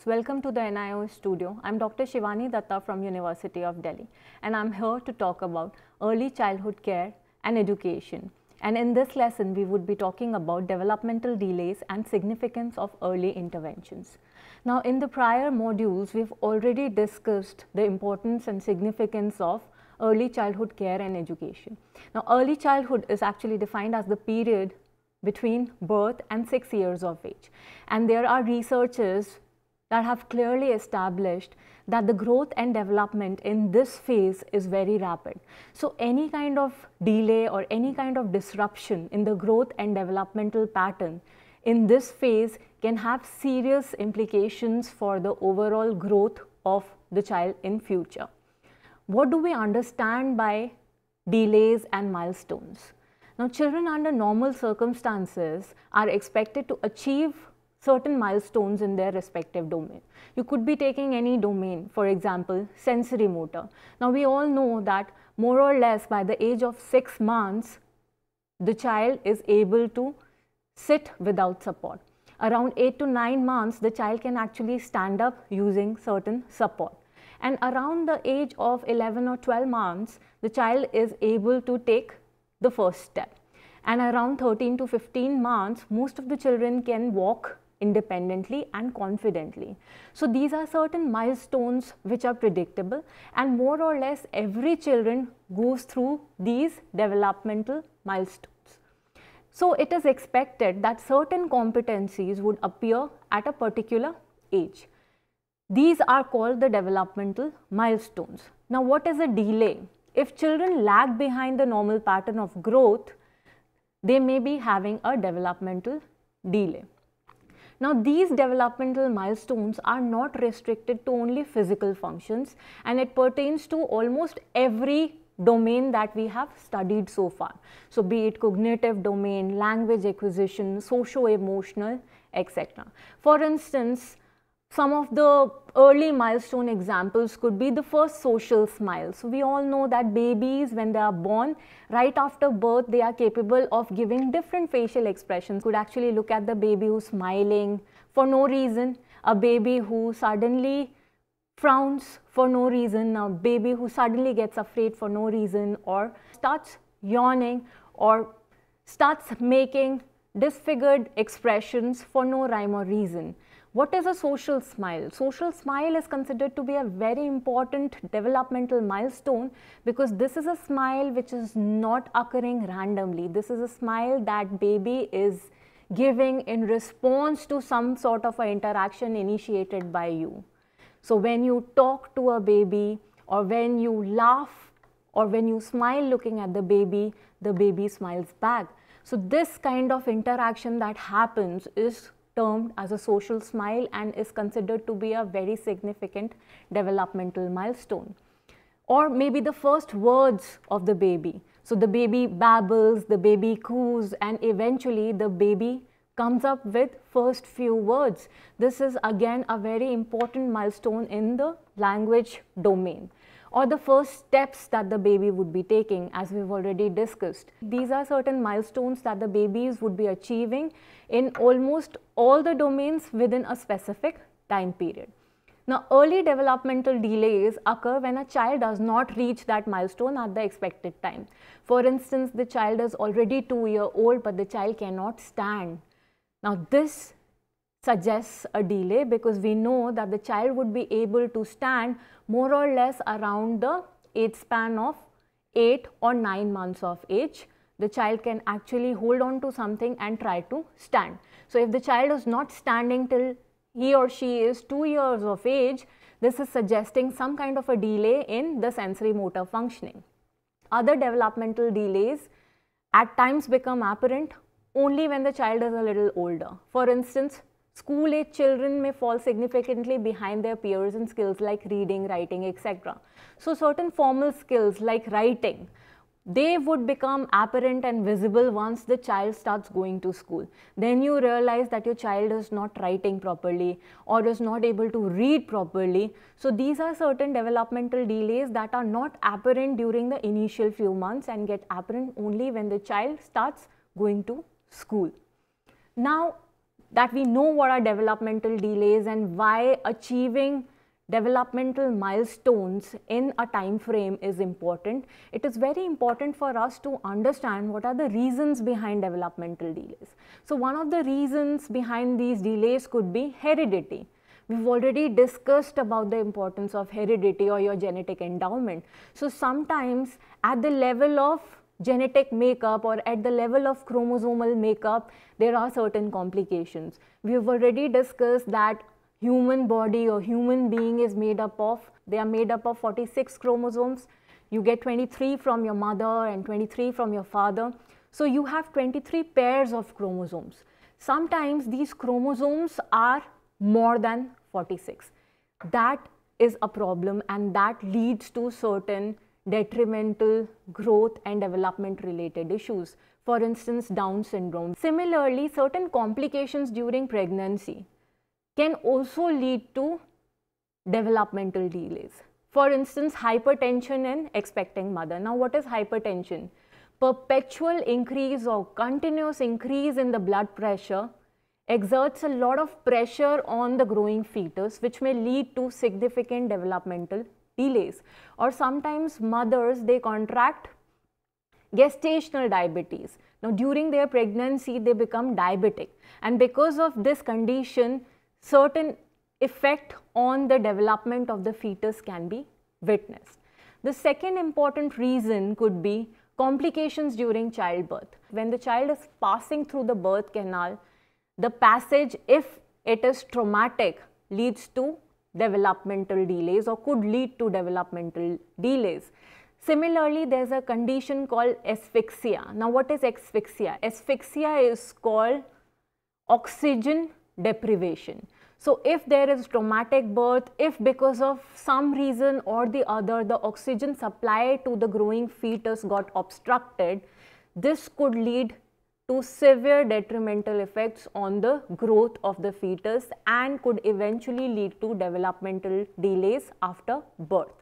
students, welcome to the NIO studio. I'm Dr. Shivani Datta from University of Delhi and I'm here to talk about early childhood care and education. And in this lesson, we would be talking about developmental delays and significance of early interventions. Now in the prior modules, we've already discussed the importance and significance of early childhood care and education. Now early childhood is actually defined as the period between birth and 6 years of age. And there are researchers that have clearly established that the growth and development in this phase is very rapid. So any kind of delay or any kind of disruption in the growth and developmental pattern in this phase can have serious implications for the overall growth of the child in future. What do we understand by delays and milestones? Now children under normal circumstances are expected to achieve certain milestones in their respective domain. You could be taking any domain, for example, sensory motor. Now we all know that more or less by the age of six months, the child is able to sit without support. Around eight to nine months, the child can actually stand up using certain support. And around the age of 11 or 12 months, the child is able to take the first step. And around 13 to 15 months, most of the children can walk independently and confidently. So these are certain milestones which are predictable and more or less every children goes through these developmental milestones. So it is expected that certain competencies would appear at a particular age. These are called the developmental milestones. Now what is a delay? If children lag behind the normal pattern of growth, they may be having a developmental delay. Now these developmental milestones are not restricted to only physical functions and it pertains to almost every domain that we have studied so far. So be it cognitive domain, language acquisition, socio-emotional, etc. For instance, some of the early milestone examples could be the first social smile. So we all know that babies, when they are born, right after birth, they are capable of giving different facial expressions. Could actually look at the baby who's smiling for no reason, a baby who suddenly frowns for no reason, a baby who suddenly gets afraid for no reason or starts yawning or starts making disfigured expressions for no rhyme or reason. What is a social smile? Social smile is considered to be a very important developmental milestone because this is a smile which is not occurring randomly. This is a smile that baby is giving in response to some sort of an interaction initiated by you. So when you talk to a baby or when you laugh or when you smile looking at the baby, the baby smiles back. So this kind of interaction that happens is termed as a social smile and is considered to be a very significant developmental milestone. Or maybe the first words of the baby. So the baby babbles, the baby coos, and eventually the baby comes up with first few words. This is again a very important milestone in the language domain or the first steps that the baby would be taking as we've already discussed. These are certain milestones that the babies would be achieving in almost all the domains within a specific time period. Now, early developmental delays occur when a child does not reach that milestone at the expected time. For instance, the child is already two year old, but the child cannot stand. Now, this suggests a delay because we know that the child would be able to stand more or less around the age span of 8 or 9 months of age. The child can actually hold on to something and try to stand. So, if the child is not standing till he or she is 2 years of age, this is suggesting some kind of a delay in the sensory motor functioning. Other developmental delays at times become apparent only when the child is a little older. For instance, School age children may fall significantly behind their peers in skills like reading, writing, etc. So certain formal skills like writing, they would become apparent and visible once the child starts going to school. Then you realize that your child is not writing properly or is not able to read properly. So these are certain developmental delays that are not apparent during the initial few months and get apparent only when the child starts going to school. Now that we know what are developmental delays and why achieving developmental milestones in a time frame is important. It is very important for us to understand what are the reasons behind developmental delays. So one of the reasons behind these delays could be heredity. We've already discussed about the importance of heredity or your genetic endowment. So sometimes at the level of genetic makeup or at the level of chromosomal makeup, there are certain complications. We have already discussed that human body or human being is made up of, they are made up of 46 chromosomes. You get 23 from your mother and 23 from your father. So you have 23 pairs of chromosomes. Sometimes these chromosomes are more than 46. That is a problem and that leads to certain detrimental growth and development related issues, for instance, Down syndrome. Similarly, certain complications during pregnancy can also lead to developmental delays. For instance, hypertension in expecting mother. Now, what is hypertension? Perpetual increase or continuous increase in the blood pressure exerts a lot of pressure on the growing fetus, which may lead to significant developmental delays or sometimes mothers they contract gestational diabetes. Now during their pregnancy they become diabetic and because of this condition certain effect on the development of the fetus can be witnessed. The second important reason could be complications during childbirth. When the child is passing through the birth canal, the passage if it is traumatic leads to developmental delays or could lead to developmental delays. Similarly, there's a condition called asphyxia. Now, what is asphyxia? Asphyxia is called oxygen deprivation. So, if there is traumatic birth, if because of some reason or the other the oxygen supply to the growing fetus got obstructed, this could lead to severe detrimental effects on the growth of the fetus and could eventually lead to developmental delays after birth.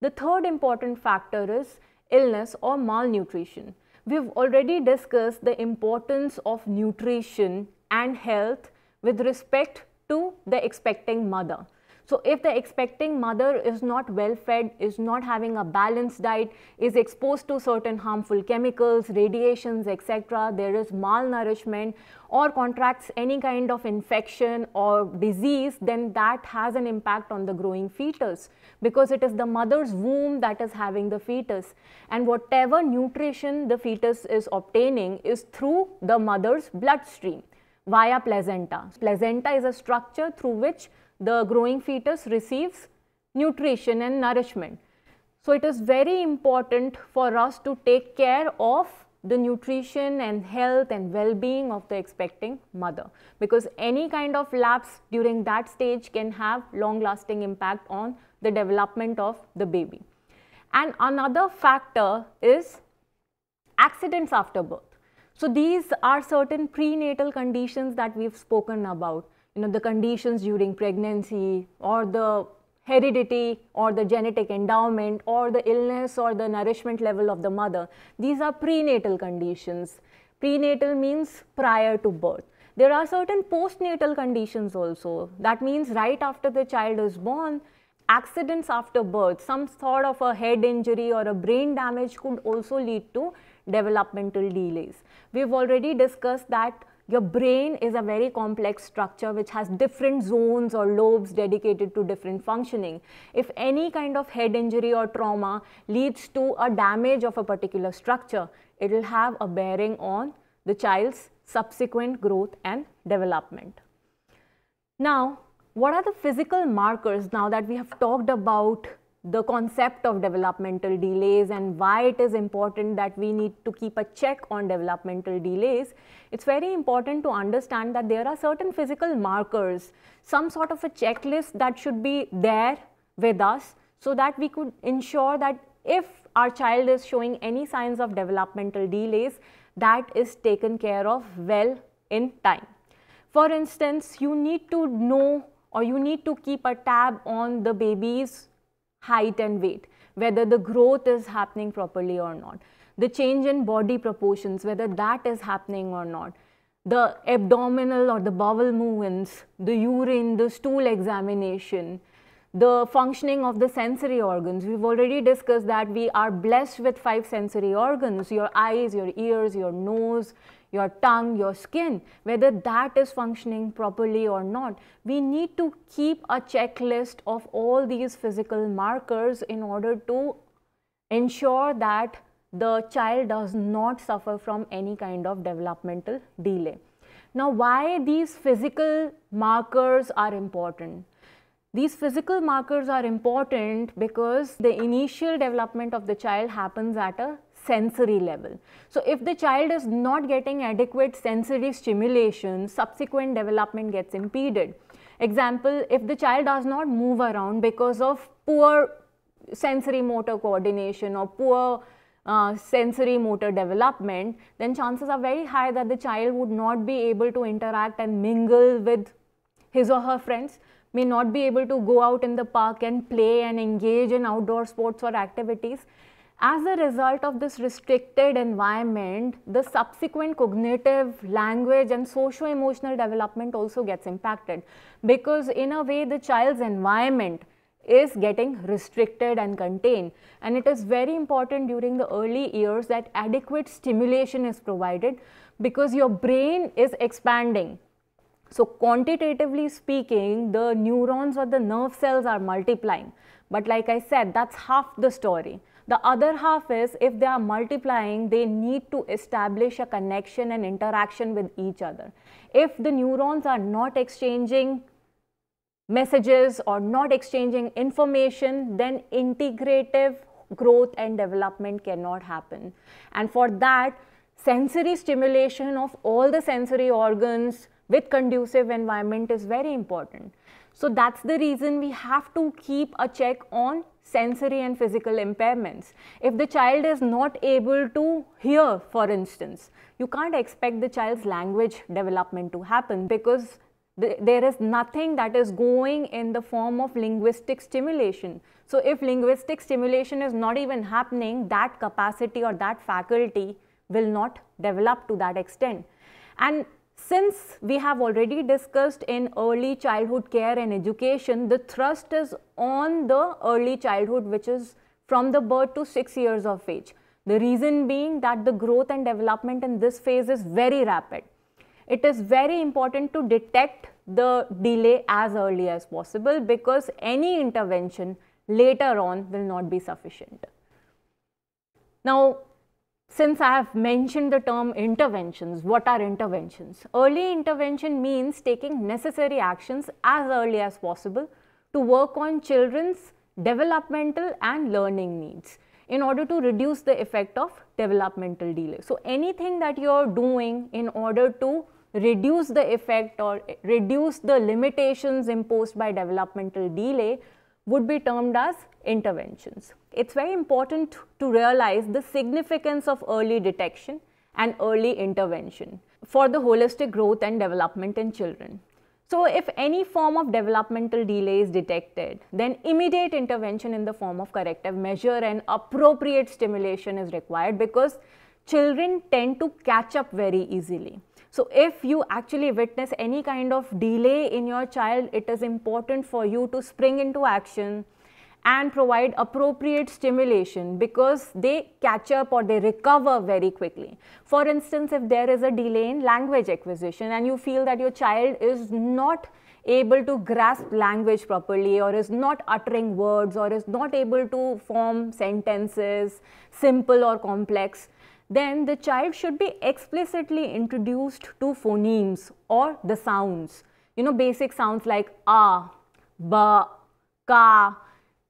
The third important factor is illness or malnutrition. We've already discussed the importance of nutrition and health with respect to the expecting mother. So if the expecting mother is not well fed, is not having a balanced diet, is exposed to certain harmful chemicals, radiations, etc., there is malnourishment or contracts any kind of infection or disease, then that has an impact on the growing fetus because it is the mother's womb that is having the fetus. And whatever nutrition the fetus is obtaining is through the mother's bloodstream via placenta. Placenta is a structure through which the growing fetus receives nutrition and nourishment. So, it is very important for us to take care of the nutrition and health and well-being of the expecting mother because any kind of lapse during that stage can have long-lasting impact on the development of the baby. And another factor is accidents after birth. So, these are certain prenatal conditions that we have spoken about you know, the conditions during pregnancy or the heredity or the genetic endowment or the illness or the nourishment level of the mother. These are prenatal conditions. Prenatal means prior to birth. There are certain postnatal conditions also. That means right after the child is born, accidents after birth, some sort of a head injury or a brain damage could also lead to developmental delays. We've already discussed that your brain is a very complex structure which has different zones or lobes dedicated to different functioning. If any kind of head injury or trauma leads to a damage of a particular structure, it will have a bearing on the child's subsequent growth and development. Now, what are the physical markers now that we have talked about the concept of developmental delays and why it is important that we need to keep a check on developmental delays, it's very important to understand that there are certain physical markers, some sort of a checklist that should be there with us so that we could ensure that if our child is showing any signs of developmental delays, that is taken care of well in time. For instance, you need to know or you need to keep a tab on the baby's height and weight, whether the growth is happening properly or not, the change in body proportions, whether that is happening or not, the abdominal or the bowel movements, the urine, the stool examination, the functioning of the sensory organs. We've already discussed that we are blessed with five sensory organs, your eyes, your ears, your nose, your tongue, your skin, whether that is functioning properly or not. We need to keep a checklist of all these physical markers in order to ensure that the child does not suffer from any kind of developmental delay. Now, why these physical markers are important? These physical markers are important because the initial development of the child happens at a sensory level. So if the child is not getting adequate sensory stimulation, subsequent development gets impeded. Example, if the child does not move around because of poor sensory motor coordination or poor uh, sensory motor development, then chances are very high that the child would not be able to interact and mingle with his or her friends, may not be able to go out in the park and play and engage in outdoor sports or activities. As a result of this restricted environment, the subsequent cognitive, language and socio-emotional development also gets impacted because in a way the child's environment is getting restricted and contained. And it is very important during the early years that adequate stimulation is provided because your brain is expanding. So quantitatively speaking, the neurons or the nerve cells are multiplying. But like I said, that's half the story. The other half is if they are multiplying, they need to establish a connection and interaction with each other. If the neurons are not exchanging messages or not exchanging information, then integrative growth and development cannot happen. And for that, sensory stimulation of all the sensory organs with conducive environment is very important. So that's the reason we have to keep a check on sensory and physical impairments. If the child is not able to hear, for instance, you can't expect the child's language development to happen because there is nothing that is going in the form of linguistic stimulation. So if linguistic stimulation is not even happening, that capacity or that faculty will not develop to that extent. And since we have already discussed in early childhood care and education, the thrust is on the early childhood which is from the birth to 6 years of age. The reason being that the growth and development in this phase is very rapid. It is very important to detect the delay as early as possible because any intervention later on will not be sufficient. Now, since I have mentioned the term interventions, what are interventions? Early intervention means taking necessary actions as early as possible to work on children's developmental and learning needs in order to reduce the effect of developmental delay. So, anything that you are doing in order to reduce the effect or reduce the limitations imposed by developmental delay would be termed as interventions it's very important to realize the significance of early detection and early intervention for the holistic growth and development in children. So if any form of developmental delay is detected, then immediate intervention in the form of corrective measure and appropriate stimulation is required because children tend to catch up very easily. So if you actually witness any kind of delay in your child, it is important for you to spring into action, and provide appropriate stimulation because they catch up or they recover very quickly. For instance, if there is a delay in language acquisition and you feel that your child is not able to grasp language properly or is not uttering words or is not able to form sentences, simple or complex, then the child should be explicitly introduced to phonemes or the sounds. You know, basic sounds like ah, ba, ka,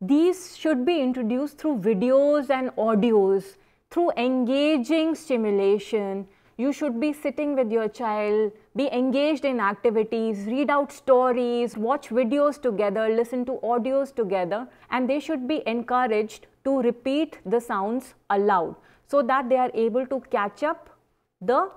these should be introduced through videos and audios, through engaging stimulation. You should be sitting with your child, be engaged in activities, read out stories, watch videos together, listen to audios together, and they should be encouraged to repeat the sounds aloud so that they are able to catch up the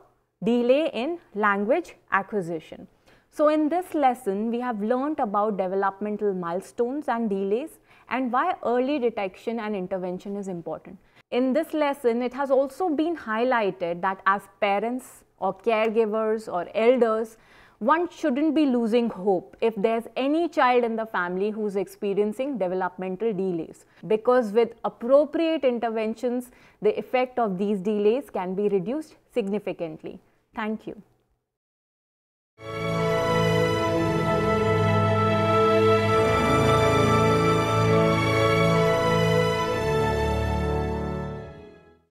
delay in language acquisition. So in this lesson, we have learned about developmental milestones and delays and why early detection and intervention is important. In this lesson, it has also been highlighted that as parents or caregivers or elders, one shouldn't be losing hope if there's any child in the family who's experiencing developmental delays because with appropriate interventions the effect of these delays can be reduced significantly. Thank you.